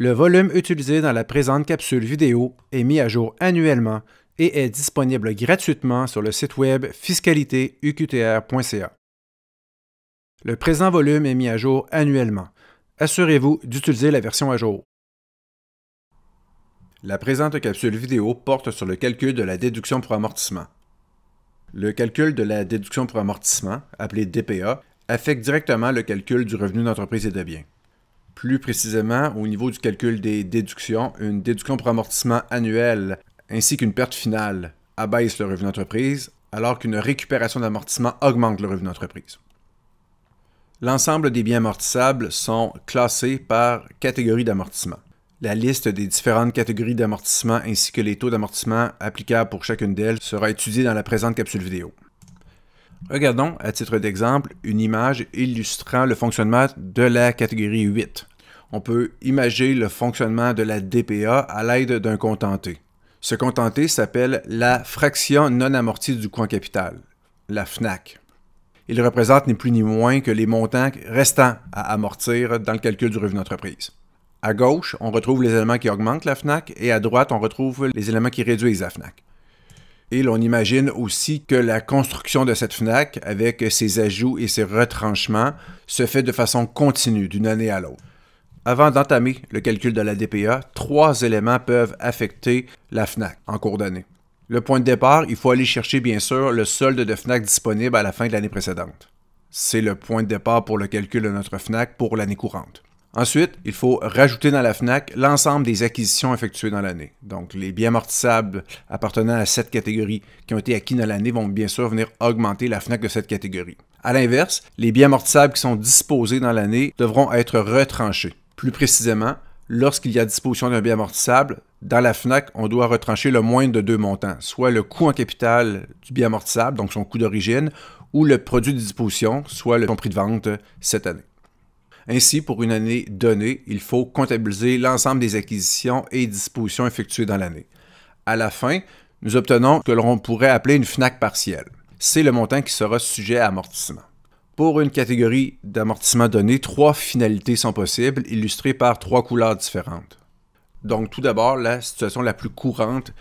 Le volume utilisé dans la présente capsule vidéo est mis à jour annuellement et est disponible gratuitement sur le site web fiscalitéuqtr.ca. Le présent volume est mis à jour annuellement. Assurez-vous d'utiliser la version à jour. La présente capsule vidéo porte sur le calcul de la déduction pour amortissement. Le calcul de la déduction pour amortissement, appelé DPA, affecte directement le calcul du revenu d'entreprise et de biens. Plus précisément, au niveau du calcul des déductions, une déduction pour amortissement annuel ainsi qu'une perte finale abaisse le revenu d'entreprise, alors qu'une récupération d'amortissement augmente le revenu d'entreprise. L'ensemble des biens amortissables sont classés par catégorie d'amortissement. La liste des différentes catégories d'amortissement ainsi que les taux d'amortissement applicables pour chacune d'elles sera étudiée dans la présente capsule vidéo. Regardons, à titre d'exemple, une image illustrant le fonctionnement de la catégorie 8. On peut imaginer le fonctionnement de la DPA à l'aide d'un contenté. Ce contenté s'appelle la fraction non amortie du coin capital, la FNAC. Il représente ni plus ni moins que les montants restants à amortir dans le calcul du revenu d'entreprise. À gauche, on retrouve les éléments qui augmentent la FNAC et à droite, on retrouve les éléments qui réduisent la FNAC. Et l'on imagine aussi que la construction de cette FNAC, avec ses ajouts et ses retranchements, se fait de façon continue d'une année à l'autre. Avant d'entamer le calcul de la DPA, trois éléments peuvent affecter la FNAC en cours d'année. Le point de départ, il faut aller chercher bien sûr le solde de FNAC disponible à la fin de l'année précédente. C'est le point de départ pour le calcul de notre FNAC pour l'année courante. Ensuite, il faut rajouter dans la FNAC l'ensemble des acquisitions effectuées dans l'année. Donc, les biens amortissables appartenant à cette catégorie qui ont été acquis dans l'année vont bien sûr venir augmenter la FNAC de cette catégorie. À l'inverse, les biens amortissables qui sont disposés dans l'année devront être retranchés. Plus précisément, lorsqu'il y a disposition d'un bien amortissable, dans la FNAC, on doit retrancher le moindre de deux montants, soit le coût en capital du bien amortissable, donc son coût d'origine, ou le produit de disposition, soit le prix de vente cette année. Ainsi, pour une année donnée, il faut comptabiliser l'ensemble des acquisitions et dispositions effectuées dans l'année. À la fin, nous obtenons ce que l'on pourrait appeler une FNAC partielle. C'est le montant qui sera sujet à amortissement. Pour une catégorie d'amortissement donnée, trois finalités sont possibles, illustrées par trois couleurs différentes. Donc tout d'abord, la situation la plus courante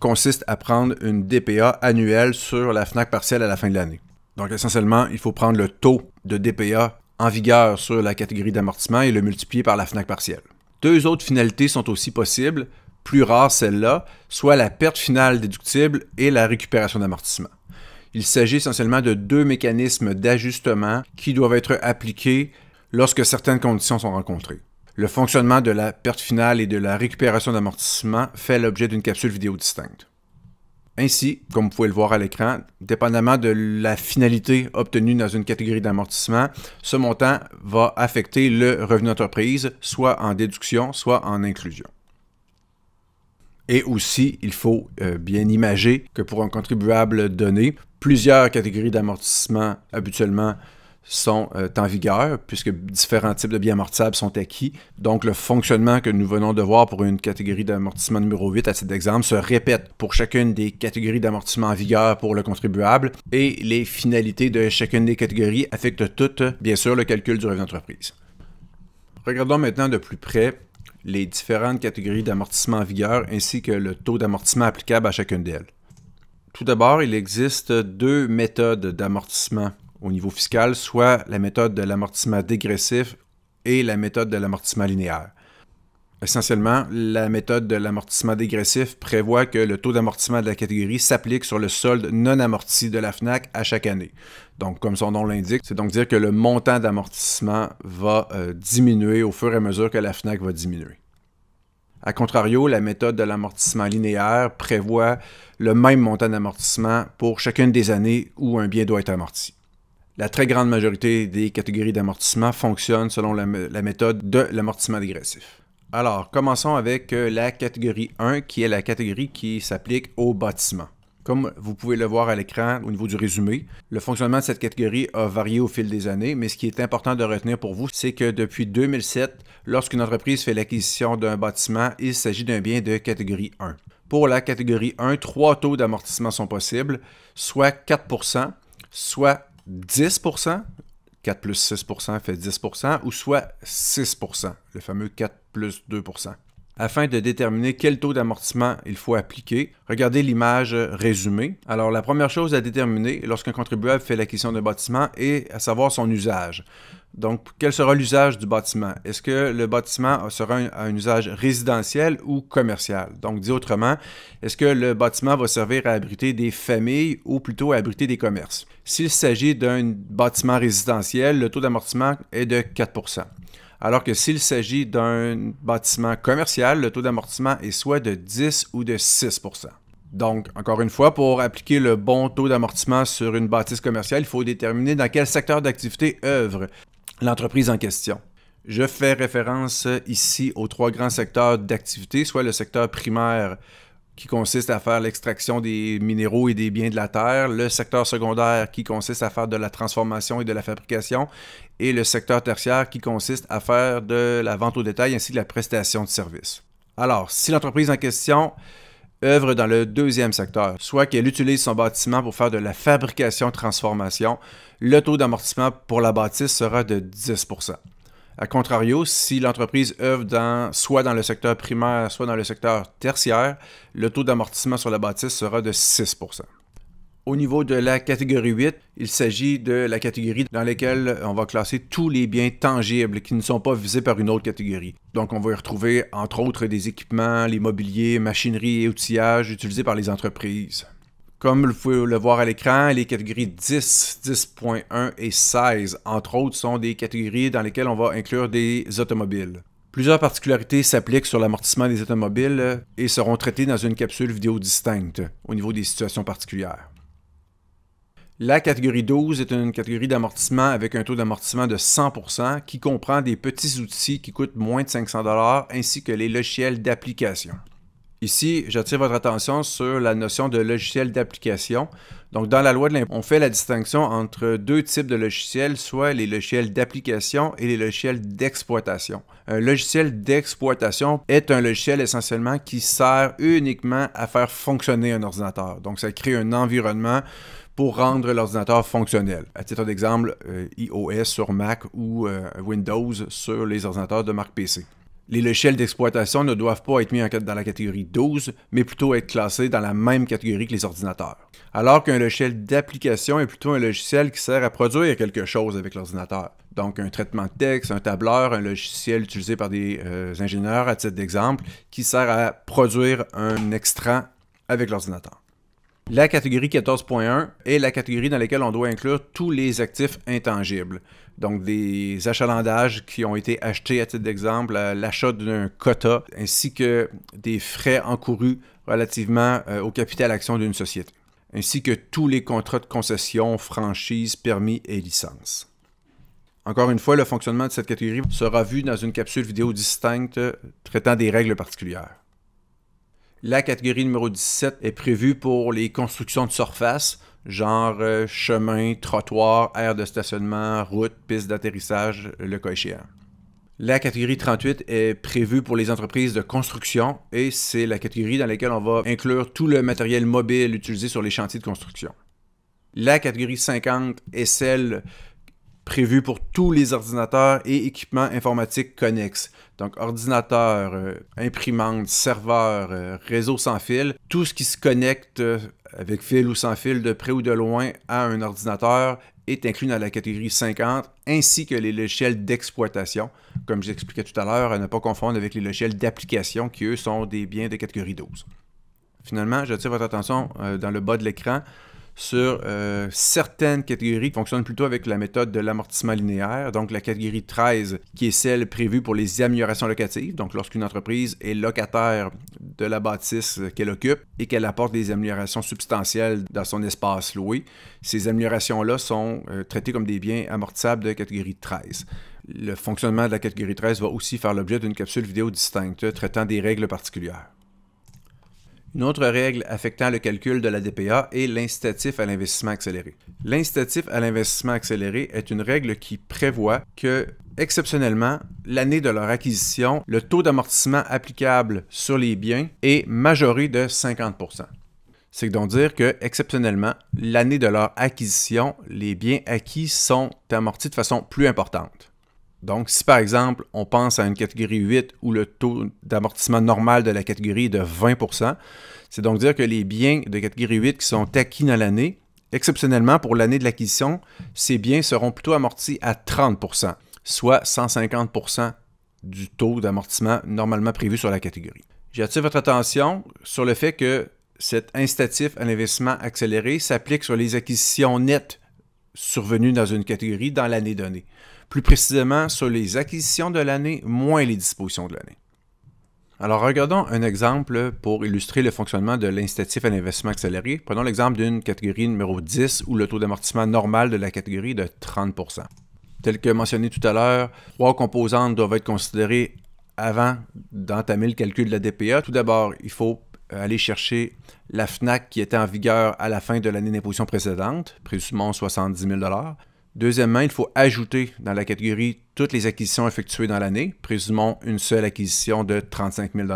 consiste à prendre une DPA annuelle sur la FNAC partielle à la fin de l'année. Donc essentiellement, il faut prendre le taux de DPA en vigueur sur la catégorie d'amortissement et le multiplier par la FNAC partielle. Deux autres finalités sont aussi possibles, plus rares celles-là, soit la perte finale déductible et la récupération d'amortissement. Il s'agit essentiellement de deux mécanismes d'ajustement qui doivent être appliqués lorsque certaines conditions sont rencontrées. Le fonctionnement de la perte finale et de la récupération d'amortissement fait l'objet d'une capsule vidéo distincte. Ainsi, comme vous pouvez le voir à l'écran, dépendamment de la finalité obtenue dans une catégorie d'amortissement, ce montant va affecter le revenu d'entreprise, soit en déduction, soit en inclusion. Et aussi, il faut euh, bien imaginer que pour un contribuable donné, plusieurs catégories d'amortissement habituellement sont euh, en vigueur, puisque différents types de biens amortissables sont acquis. Donc, le fonctionnement que nous venons de voir pour une catégorie d'amortissement numéro 8, à cet exemple, se répète pour chacune des catégories d'amortissement en vigueur pour le contribuable et les finalités de chacune des catégories affectent toutes, bien sûr, le calcul du revenu d'entreprise. Regardons maintenant de plus près les différentes catégories d'amortissement en vigueur ainsi que le taux d'amortissement applicable à chacune d'elles. Tout d'abord, il existe deux méthodes d'amortissement au niveau fiscal, soit la méthode de l'amortissement dégressif et la méthode de l'amortissement linéaire. Essentiellement, la méthode de l'amortissement dégressif prévoit que le taux d'amortissement de la catégorie s'applique sur le solde non amorti de la FNAC à chaque année. Donc, comme son nom l'indique, c'est donc dire que le montant d'amortissement va euh, diminuer au fur et à mesure que la FNAC va diminuer. A contrario, la méthode de l'amortissement linéaire prévoit le même montant d'amortissement pour chacune des années où un bien doit être amorti. La très grande majorité des catégories d'amortissement fonctionnent selon la, méthode de l'amortissement dégressif. Alors, commençons avec euh, la catégorie 1, qui est la catégorie qui s'applique aux bâtiment. Comme vous pouvez le voir à l'écran au niveau du résumé, le fonctionnement de cette catégorie a varié au fil des années, mais ce qui est important de retenir pour vous, c'est que depuis 2007, lorsqu'une entreprise fait l'acquisition d'un bâtiment, il s'agit d'un bien de catégorie 1. Pour la catégorie 1, trois taux d'amortissement sont possibles, soit 4 soit 10 4 plus 6 fait 10 ou soit 6 le fameux 4 plus 2 Afin de déterminer quel taux d'amortissement il faut appliquer, regardez l'image résumée. Alors, la première chose à déterminer lorsqu'un contribuable fait l'acquisition d'un bâtiment est à savoir son usage. Donc, quel sera l'usage du bâtiment? Est-ce que le bâtiment sera un, un, usage résidentiel ou commercial? Donc, dit autrement, est-ce que le bâtiment va servir à abriter des familles ou plutôt à abriter des commerces? S'il s'agit d'un bâtiment résidentiel, le taux d'amortissement est de 4 alors que s'il s'agit d'un bâtiment commercial, le taux d'amortissement est soit de 10 ou de 6 donc, encore une fois, pour appliquer le bon taux d'amortissement sur une bâtisse commerciale, il faut déterminer dans quel secteur d'activité œuvre l'entreprise en question. Je fais référence ici aux trois grands secteurs d'activité, soit le secteur primaire qui consiste à faire l'extraction des minéraux et des biens de la terre, le secteur secondaire qui consiste à faire de la transformation et de la fabrication, et le secteur tertiaire qui consiste à faire de la vente au détail ainsi que la prestation de services. Alors, si l'entreprise en question œuvre dans le deuxième secteur, soit qu'elle utilise son bâtiment pour faire de la fabrication-transformation, le taux d'amortissement pour la bâtisse sera de 10 a contrario, si l'entreprise œuvre dans, soit dans le secteur primaire, soit dans le secteur tertiaire, le taux d'amortissement sur la bâtisse sera de 6 au niveau de la catégorie 8, il s'agit de la catégorie dans laquelle euh, on va classer tous les biens tangibles qui ne sont pas visés par une autre catégorie. Donc on va y retrouver entre autres des équipements, les mobiliers, machinerie et outillages utilisés par les entreprises. Comme vous pouvez le voir à l'écran, les catégories 10, 10.1 et 16, entre autres, sont des catégories dans lesquelles on va inclure des automobiles. Plusieurs particularités s'appliquent sur l'amortissement des automobiles euh, et seront traitées dans une capsule vidéo distincte au niveau des situations particulières. La catégorie 12 est une catégorie d'amortissement avec un taux d'amortissement de 100% qui comprend des petits outils qui coûtent moins de 500 ainsi que les logiciels d'application. Ici, j'attire votre attention sur la notion de logiciel d'application. Donc, dans la loi de l'impôt, on fait la distinction entre deux types de logiciels, soit les logiciels d'application et les logiciels d'exploitation. Un logiciel d'exploitation est un logiciel essentiellement qui sert uniquement à faire fonctionner un ordinateur. Donc, ça crée un environnement pour rendre l'ordinateur fonctionnel. À titre d'exemple, euh, iOS sur Mac ou euh, Windows sur les ordinateurs de marque PC. Les logiciels d'exploitation ne doivent pas être mis en, dans la catégorie 12, mais plutôt être classés dans la même catégorie que les ordinateurs. Alors qu'un logiciel d'application est plutôt un logiciel qui sert à produire quelque chose avec l'ordinateur. Donc un traitement de texte, un tableur, un logiciel utilisé par des euh, ingénieurs à titre d'exemple, qui sert à produire un extrait avec l'ordinateur la catégorie 14.1 est la catégorie dans laquelle on doit inclure tous les actifs intangibles. Donc des achalandages qui ont été achetés à titre d'exemple, euh, l'achat d'un quota, ainsi que des frais encourus relativement euh, au capital action d'une société, ainsi que tous les contrats de concession, franchise, permis et licence. Encore une fois, le fonctionnement de cette catégorie sera vu dans une capsule vidéo distincte traitant des règles particulières. La catégorie numéro 17 est prévue pour les constructions de surface, genre euh, chemin, trottoir, aire de stationnement, route, piste d'atterrissage, le cas échéant. La catégorie 38 est prévue pour les entreprises de construction et c'est la catégorie dans laquelle on va inclure tout le matériel mobile utilisé sur les chantiers de construction. La catégorie 50 est celle prévu pour tous les ordinateurs et équipements informatiques connexes. Donc ordinateur, euh, imprimante, serveur, euh, réseau sans fil, tout ce qui se connecte euh, avec fil ou sans fil de près ou de loin à un ordinateur est inclus dans la catégorie 50, ainsi que les logiciels d'exploitation, comme j'expliquais tout à l'heure, à ne pas confondre avec les logiciels d'application qui, eux, sont des biens de catégorie 12. Finalement, j'attire votre attention dans le bas de l'écran sur euh, certaines catégories qui fonctionnent plutôt avec la méthode de l'amortissement linéaire, donc la catégorie 13 qui est celle prévue pour les améliorations locatives, donc lorsqu'une entreprise est locataire de la bâtisse qu'elle occupe et qu'elle apporte des améliorations substantielles dans son espace loué, ces améliorations-là sont euh, traitées comme des biens amortissables de catégorie 13 le fonctionnement de la catégorie 13 va aussi faire l'objet d'une capsule vidéo distincte traitant des règles particulières. Une autre règle affectant le calcul de la DPA est l'incitatif à l'investissement accéléré. L'incitatif à l'investissement accéléré est une règle qui prévoit que, exceptionnellement, l'année de leur acquisition, le taux d'amortissement applicable sur les biens est majoré de 50 c'est donc dire que, exceptionnellement, l'année de leur acquisition, les biens acquis sont amortis de façon plus importante. Donc, si par exemple, on pense à une catégorie 8 où le taux d'amortissement normal de la catégorie est de 20 c'est donc dire que les biens de catégorie 8 qui sont acquis dans l'année, exceptionnellement pour l'année de l'acquisition, ces biens seront plutôt amortis à 30 soit 150 du taux d'amortissement normalement prévu sur la catégorie. J'attire votre attention sur le fait que cet instatif à l'investissement accéléré s'applique sur les acquisitions nettes survenues dans une catégorie dans l'année donnée plus précisément sur les acquisitions de l'année moins les dispositions de l'année. Alors regardons un exemple pour illustrer le fonctionnement de l'incitatif à l'investissement accéléré. Prenons l'exemple d'une catégorie numéro 10 où le taux d'amortissement normal de la catégorie est de 30 Tel que mentionné tout à l'heure, trois composantes doivent être considérées avant d'entamer le calcul de la DPA. Tout d'abord, il faut aller chercher la FNAC qui était en vigueur à la fin de l'année d'imposition précédente, précisément 70 000 Deuxièmement, il faut ajouter dans la catégorie toutes les acquisitions effectuées dans l'année, présumons une seule acquisition de 35 000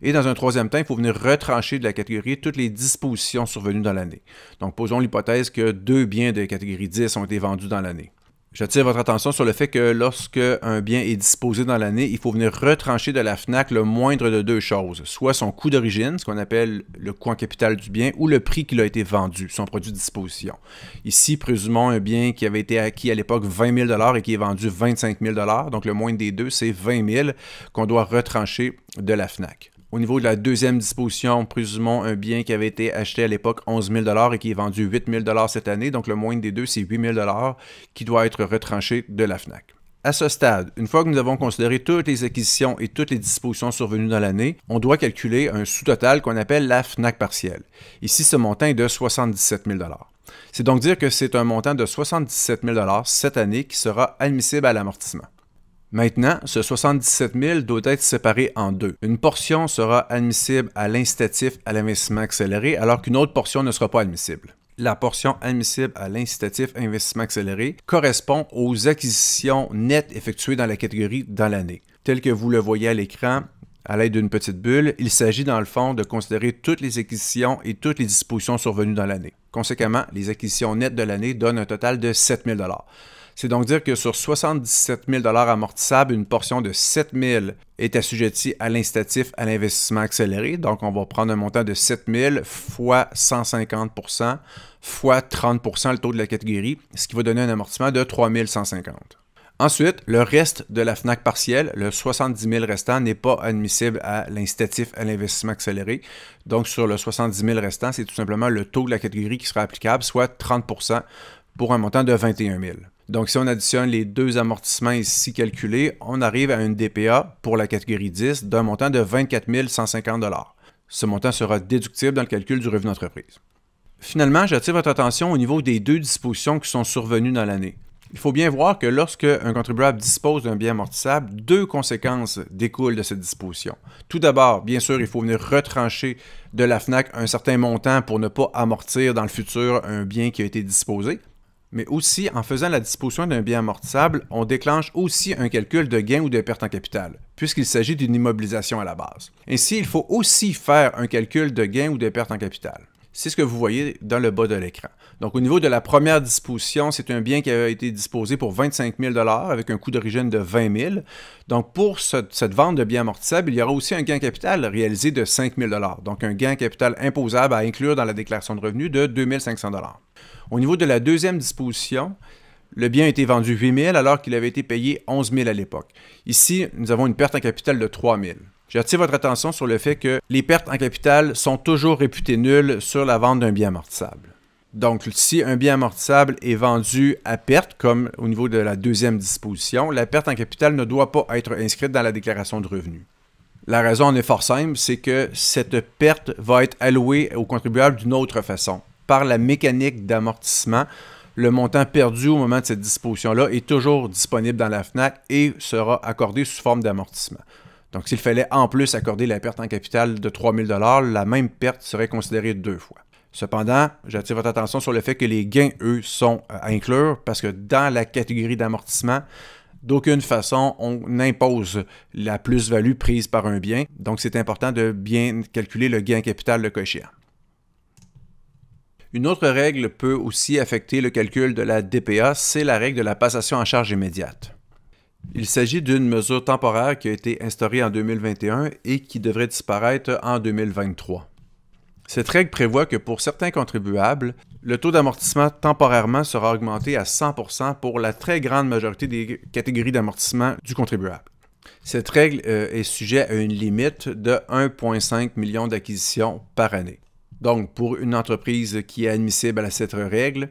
Et dans un troisième temps, il faut venir retrancher de la catégorie toutes les dispositions survenues dans l'année. Donc, posons l'hypothèse que deux biens de catégorie 10 ont été vendus dans l'année. J'attire votre attention sur le fait que lorsque un bien est disposé dans l'année, il faut venir retrancher de la FNAC le moindre de deux choses, soit son coût d'origine, ce qu'on appelle le coût en capital du bien, ou le prix qu'il a été vendu, son produit de disposition. Ici, présumons un bien qui avait été acquis à l'époque 20 000 et qui est vendu 25 000 donc le moindre des deux, c'est 20 000 qu'on doit retrancher de la FNAC. Au niveau de la deuxième disposition, présumons un bien qui avait été acheté à l'époque 11 000 et qui est vendu 8 000 cette année. Donc le moindre des deux, c'est 8 000 qui doit être retranché de la FNAC. À ce stade, une fois que nous avons considéré toutes les acquisitions et toutes les dispositions survenues dans l'année, on doit calculer un sous-total qu'on appelle la FNAC partielle. Ici, ce montant est de 77 000 C'est donc dire que c'est un montant de 77 000 cette année qui sera admissible à l'amortissement. Maintenant, ce 77 000 doit être séparé en deux. Une portion sera admissible à l'incitatif à l'investissement accéléré, alors qu'une autre portion ne sera pas admissible. La portion admissible à l'incitatif investissement accéléré correspond aux acquisitions nettes effectuées dans la catégorie dans l'année. Tel que vous le voyez à l'écran, à l'aide d'une petite bulle, il s'agit dans le fond de considérer toutes les acquisitions et toutes les dispositions survenues dans l'année. Conséquemment, les acquisitions nettes de l'année donnent un total de 7 000 c'est donc dire que sur 77 000 amortissables, une portion de 7 000 est assujettie à l'incitatif à l'investissement accéléré. Donc, on va prendre un montant de 7 000 fois 150 fois 30 le taux de la catégorie, ce qui va donner un amortissement de 3 150. Ensuite, le reste de la FNAC partielle, le 70 000 restant, n'est pas admissible à l'incitatif à l'investissement accéléré. Donc, sur le 70 000 restant, c'est tout simplement le taux de la catégorie qui sera applicable, soit 30 pour un montant de 21 000. Donc, si on additionne les deux amortissements ici calculés, on arrive à une DPA pour la catégorie 10 d'un montant de 24 150 Ce montant sera déductible dans le calcul du revenu d'entreprise. Finalement, j'attire votre attention au niveau des deux dispositions qui sont survenues dans l'année. Il faut bien voir que lorsque un contribuable dispose d'un bien amortissable, deux conséquences découlent de cette disposition. Tout d'abord, bien sûr, il faut venir retrancher de la FNAC un certain montant pour ne pas amortir dans le futur un bien qui a été disposé. Mais aussi, en faisant la disposition d'un bien amortissable, on déclenche aussi un calcul de gain ou de perte en capital, puisqu'il s'agit d'une immobilisation à la base. Ainsi, il faut aussi faire un calcul de gain ou de perte en capital c'est ce que vous voyez dans le bas de l'écran. Donc, au niveau de la première disposition, c'est un bien qui avait été disposé pour 25 000 avec un coût d'origine de 20 000 Donc, pour cette vente de biens amortissables, il y aura aussi un gain capital réalisé de 5 000 Donc, un gain capital imposable à inclure dans la déclaration de revenus de 2 500 Au niveau de la deuxième disposition, le bien a été vendu 8 000 alors qu'il avait été payé 11 000 à l'époque. Ici, nous avons une perte en capital de 3 000 J'attire votre attention sur le fait que les pertes en capital sont toujours réputées nulles sur la vente d'un bien amortissable. Donc, si un bien amortissable est vendu à perte, comme au niveau de la deuxième disposition, la perte en capital ne doit pas être inscrite dans la déclaration de revenus. La raison en est fort simple, c'est que cette perte va être allouée au contribuable d'une autre façon. Par la mécanique d'amortissement, le montant perdu au moment de cette disposition-là est toujours disponible dans la FNAC et sera accordé sous forme d'amortissement. Donc, s'il fallait en plus accorder la perte en capital de 3 000 la même perte serait considérée deux fois. Cependant, j'attire votre attention sur le fait que les gains, eux, sont euh, à inclure parce que dans la catégorie d'amortissement, d'aucune façon, on n'impose la plus-value prise par un bien. Donc, c'est important de bien calculer le gain en capital de cocher. Une autre règle peut aussi affecter le calcul de la DPA, c'est la règle de la passation en charge immédiate. Il s'agit d'une mesure temporaire qui a été instaurée en 2021 et qui devrait disparaître en 2023. Cette règle prévoit que pour certains contribuables, le taux d'amortissement temporairement sera augmenté à 100% pour la très grande majorité des catégories d'amortissement du contribuable. Cette règle euh, est sujette à une limite de 1,5 million d'acquisitions par année. Donc, pour une entreprise qui est admissible à cette règle,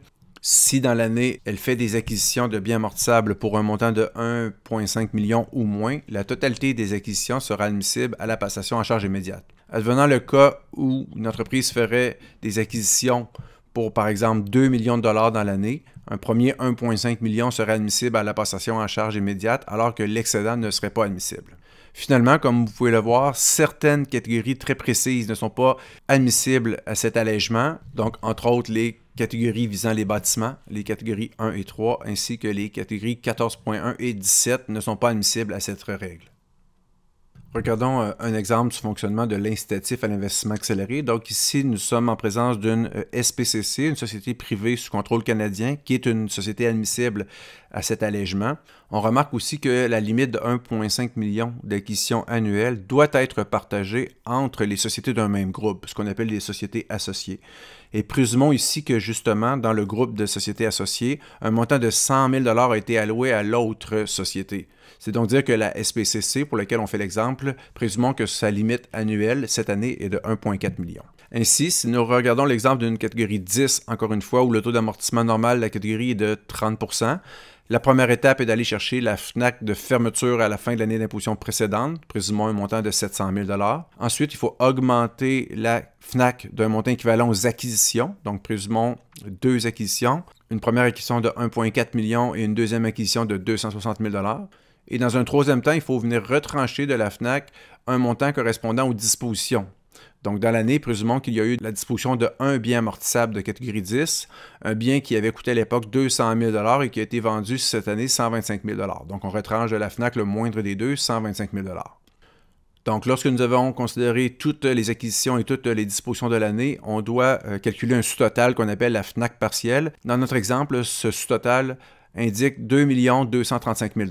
si dans l'année, elle fait des acquisitions de biens amortissables pour un montant de 1,5 million ou moins, la totalité des acquisitions sera admissible à la passation en charge immédiate. Advenant le cas où une entreprise ferait des acquisitions pour, par exemple, 2 millions de dollars dans l'année, un premier 1,5 million serait admissible à la passation en charge immédiate, alors que l'excédent ne serait pas admissible. Finalement, comme vous pouvez le voir, certaines catégories très précises ne sont pas admissibles à cet allègement, donc entre autres les catégories visant les bâtiments, les catégories 1 et 3, ainsi que les catégories 14.1 et 17 ne sont pas admissibles à cette règle. Regardons euh, un exemple du fonctionnement de l'incitatif à l'investissement accéléré. Donc ici, nous sommes en présence d'une euh, SPCC, une société privée sous contrôle canadien, qui est une société admissible à cet allègement. On remarque aussi que la limite de 1,5 million d'acquisitions annuelles doit être partagée entre les sociétés d'un même groupe, ce qu'on appelle les sociétés associées. Et présumons ici que justement, dans le groupe de sociétés associées, un montant de 100 000 a été alloué à l'autre société. C'est donc dire que la SPCC, pour laquelle on fait l'exemple, présumons que sa limite annuelle cette année est de 1,4 million. Ainsi, si nous regardons l'exemple d'une catégorie 10, encore une fois, où le taux d'amortissement normal de la catégorie est de 30 la première étape est d'aller chercher la FNAC de fermeture à la fin de l'année d'imposition précédente, présumons un montant de 700 000 Ensuite, il faut augmenter la FNAC d'un montant équivalent aux acquisitions, donc présumons deux acquisitions, une première acquisition de 1,4 million et une deuxième acquisition de 260 000 et dans un troisième temps, il faut venir retrancher de la FNAC un montant correspondant aux dispositions. Donc, dans l'année, présumons qu'il y a eu la disposition de un bien amortissable de catégorie 10, un bien qui avait coûté à l'époque 200 000 et qui a été vendu cette année 125 000 Donc, on retranche de la FNAC le moindre des deux, 125 000 donc, lorsque nous avons considéré toutes les acquisitions et toutes les dispositions de l'année, on doit euh, calculer un sous-total qu'on appelle la FNAC partielle. Dans notre exemple, ce sous-total indique 2 235 000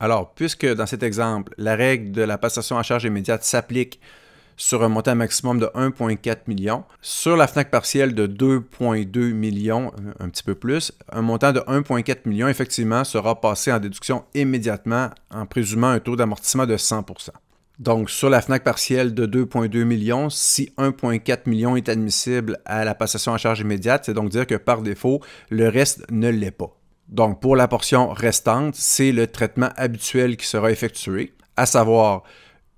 alors, puisque dans cet exemple, la règle de la passation à charge immédiate s'applique sur un montant maximum de 1,4 million. Sur la FNAC partielle de 2,2 millions, euh, un petit peu plus, un montant de 1,4 million, effectivement, sera passé en déduction immédiatement en présumant un taux d'amortissement de 100 donc, sur la FNAC partielle de 2,2 millions, si 1,4 million est admissible à la passation en charge immédiate, c'est donc dire que par défaut, le reste ne l'est pas. Donc, pour la portion restante, c'est le traitement habituel qui sera effectué, à savoir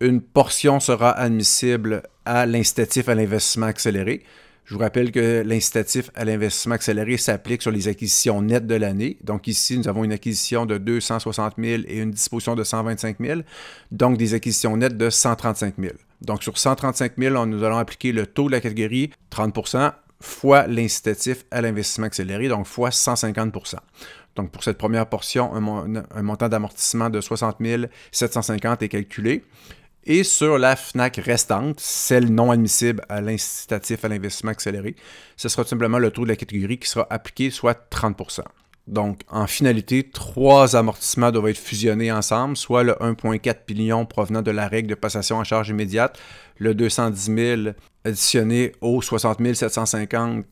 une portion sera admissible à l'incitatif à l'investissement accéléré. Je vous rappelle que l'incitatif à l'investissement accéléré s'applique sur les acquisitions nettes de l'année. Donc ici, nous avons une acquisition de 260 000 et une disposition de 125 000, donc des acquisitions nettes de 135 000. Donc sur 135 000, nous allons appliquer le taux de la catégorie 30 fois l'incitatif à l'investissement accéléré, donc fois 150 Donc pour cette première portion, un, montant d'amortissement de 60 750 est calculé. Et sur la FNAC restante, celle non admissible à l'incitatif à l'investissement accéléré, ce sera tout simplement le taux de la catégorie qui sera appliqué, soit 30 donc, en finalité, trois amortissements doivent être fusionnés ensemble, soit le 1,4 million provenant de la règle de passation en charge immédiate, le 210 000 additionné au 60 750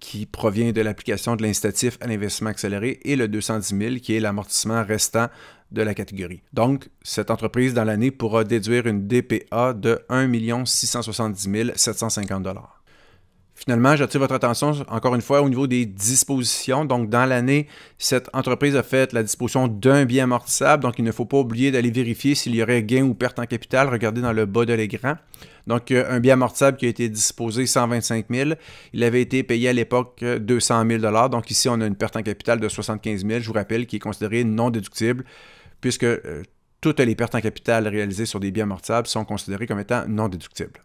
qui provient de l'application de l'incitatif à l'investissement accéléré et le 210 000 qui est l'amortissement restant de la catégorie. Donc, cette entreprise dans l'année pourra déduire une DPA de 1 670 750 Finalement, j'attire votre attention encore une fois au niveau des dispositions. Donc, dans l'année, cette entreprise a fait la disposition d'un bien amortissable. Donc, il ne faut pas oublier d'aller vérifier s'il y aurait gain ou perte en capital. Regardez dans le bas de l'écran. Donc, euh, un bien amortissable qui a été disposé 125 000. Il avait été payé à l'époque 200 euh, 000 Donc, ici, on a une perte en capital de 75 000. Je vous rappelle qui est considéré non déductible puisque euh, toutes les pertes en capital réalisées sur des biens amortissables sont considérées comme étant non déductibles.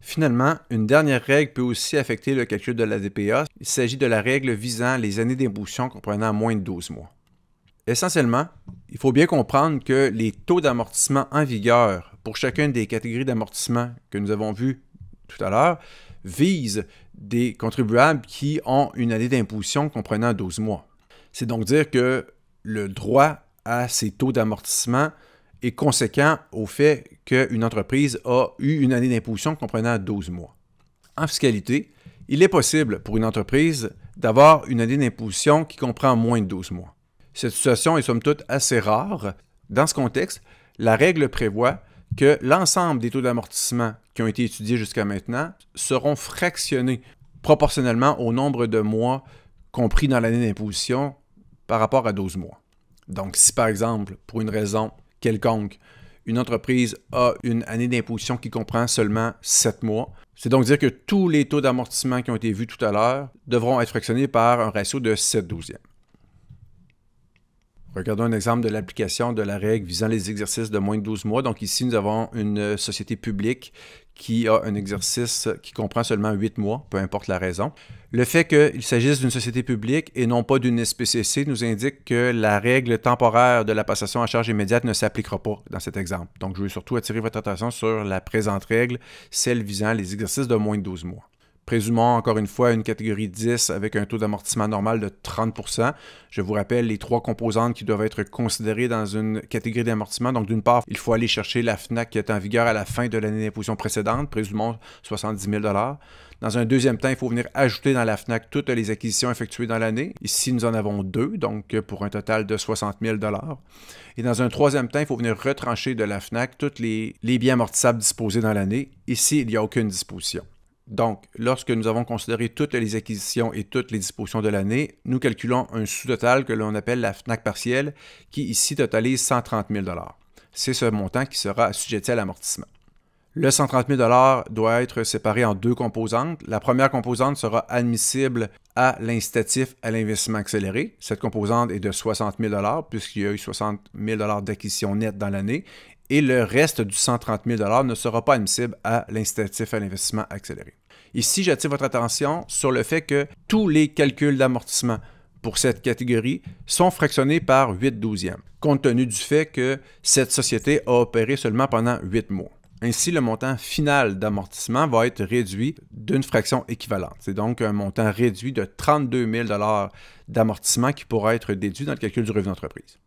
Finalement, une dernière règle peut aussi affecter le calcul de la DPA. Il s'agit de la règle visant les années d'imposition comprenant moins de 12 mois. Essentiellement, il faut bien comprendre que les taux d'amortissement en vigueur pour chacune des catégories d'amortissement que nous avons vues tout à l'heure visent des contribuables qui ont une année d'imposition comprenant 12 mois. C'est donc dire que le droit à ces taux d'amortissement est conséquent au fait qu'une entreprise a eu une année d'imposition comprenant 12 mois. En fiscalité, il est possible pour une entreprise d'avoir une année d'imposition qui comprend moins de 12 mois. Cette situation est somme toute assez rare. Dans ce contexte, la règle prévoit que l'ensemble des taux d'amortissement qui ont été étudiés jusqu'à maintenant seront fractionnés proportionnellement au nombre de mois compris dans l'année d'imposition par rapport à 12 mois. Donc, si par exemple, pour une raison quelconque, une entreprise a une année d'imposition qui comprend seulement 7 mois, c'est donc dire que tous les taux d'amortissement qui ont été vus tout à l'heure devront être fractionnés par un ratio de 7 douzièmes. Regardons un exemple de l'application de la règle visant les exercices de moins de 12 mois. Donc ici, nous avons une société publique qui a un exercice qui comprend seulement 8 mois, peu importe la raison. Le fait qu'il s'agisse d'une société publique et non pas d'une SPCC nous indique que la règle temporaire de la passation à charge immédiate ne s'appliquera pas dans cet exemple. Donc, je veux surtout attirer votre attention sur la présente règle, celle visant les exercices de moins de 12 mois. Présumons encore une fois une catégorie 10 avec un taux d'amortissement normal de 30 Je vous rappelle les trois composantes qui doivent être considérées dans une catégorie d'amortissement. Donc, d'une part, il faut aller chercher la FNAC qui est en vigueur à la fin de l'année d'imposition précédente, présumons 70 000 dans un deuxième temps, il faut venir ajouter dans la FNAC toutes les acquisitions effectuées dans l'année. Ici, nous en avons deux, donc pour un total de 60 000 Et dans un troisième temps, il faut venir retrancher de la FNAC tous les, biens amortissables disposés dans l'année. Ici, il n'y a aucune disposition. Donc, lorsque nous avons considéré toutes les acquisitions et toutes les dispositions de l'année, nous calculons un sous-total que l'on appelle la FNAC partielle, qui ici totalise 130 000 C'est ce montant qui sera assujetti à l'amortissement. Le 130 000 doit être séparé en deux composantes. La première composante sera admissible à l'incitatif à l'investissement accéléré. Cette composante est de 60 000 puisqu'il y a eu 60 000 d'acquisition nette dans l'année et le reste du 130 000 ne sera pas admissible à l'incitatif à l'investissement accéléré. Ici, j'attire votre attention sur le fait que tous les calculs d'amortissement pour cette catégorie sont fractionnés par 8 douzièmes, compte tenu du fait que cette société a opéré seulement pendant 8 mois. Ainsi, le montant final d'amortissement va être réduit d'une fraction équivalente. C'est donc un montant réduit de 32 000 d'amortissement qui pourra être déduit dans le calcul du revenu d'entreprise.